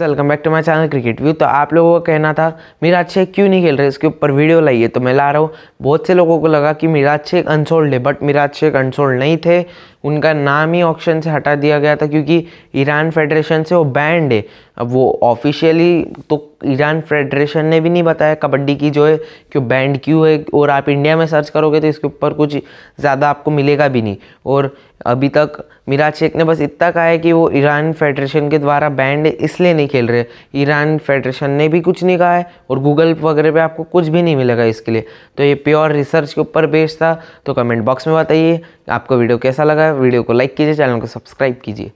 welcome back to my channel cricket view तो आप लोगों का कहना था मेरा अच्छे क्यों नहीं खेल रहे इसके ऊपर वीडियो लाइए तो मैं ला रहा हूँ बहुत से लोगों को लगा कि मेरा अच्छे अनसोल्ड है बट मेरा अच्छे अनसोल्ड नहीं थे उनका नाम ही ऑक्शन से हटा दिया गया था क्योंकि ईरान फेडरेशन से वो बैंड है अब वो ऑफिशियली तो ईरान फेडरेशन ने भी नहीं बताया कबड्डी की जो है कि बैंड क्यों है और आप इंडिया में सर्च करोगे तो इसके ऊपर कुछ ज़्यादा आपको मिलेगा भी नहीं और अभी तक मिराज शेख ने बस इतना कहा है कि वो ईरान फेडरेशन के द्वारा बैंड इसलिए नहीं खेल रहे ईरान फेडरेशन ने भी कुछ नहीं कहा है और गूगल वगैरह पे आपको कुछ भी नहीं मिलेगा इसके लिए तो ये प्योर रिसर्च के ऊपर बेस्ड था तो कमेंट बॉक्स में बताइए आपको वीडियो कैसा लगा वीडियो को लाइक कीजिए चैनल को सब्सक्राइब कीजिए